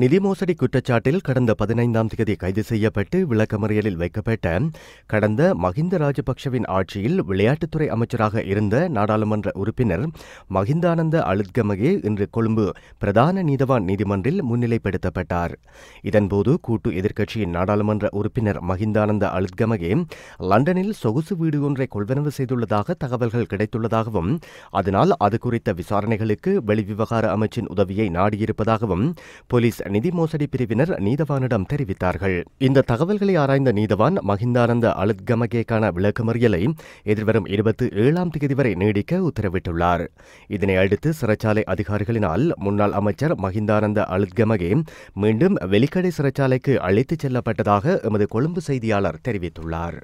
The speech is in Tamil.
நிதி மோசடி குற்றச்சாட்டில் கடந்த பதினைந்தாம் தேதி கைது செய்யப்பட்டு விளக்கமறியலில் வைக்கப்பட்ட கடந்த மஹிந்த ராஜபக்ஷவின் ஆட்சியில் விளையாட்டுத்துறை அமைச்சராக இருந்த நாடாளுமன்ற உறுப்பினர் மஹிந்தானந்த அழுத்கமகே இன்று கொழும்பு பிரதான நீதவான் நீதிமன்றில் முன்னிலைப்படுத்தப்பட்டார் இதன்போது கூட்டு எதிர்க்கட்சியின் நாடாளுமன்ற உறுப்பினர் மஹிந்தானந்த அழுத்கமகே லண்டனில் சொகுசு வீடு ஒன்றை கொள்வனவு செய்துள்ளதாக தகவல்கள் கிடைத்துள்ளதாகவும் அதனால் அது குறித்த விசாரணைகளுக்கு வெளிவிவகார அமைச்சின் உதவியை நாடியிருப்பதாகவும் போலீஸ் நிதி மோசடி பிரிவினர் நீதவானிடம் தெரிவித்தார்கள் இந்த தகவல்களை ஆராய்ந்த நீதவான் மகிந்தானந்த அழுத்கமகேக்கான விளக்கமறியலை எதிர்வரும் இருபத்தி ஏழாம் தேதி வரை நீடிக்க உத்தரவிட்டுள்ளார் இதனை அடுத்து சிறைச்சாலை அதிகாரிகளினால் முன்னாள் அமைச்சர் மகிந்தானந்த அழுத்கமகே மீண்டும் வெளிக்கடை சிறைச்சாலைக்கு அழைத்துச் செல்லப்பட்டதாக எமது கொழும்பு செய்தியாளர் தெரிவித்துள்ளார்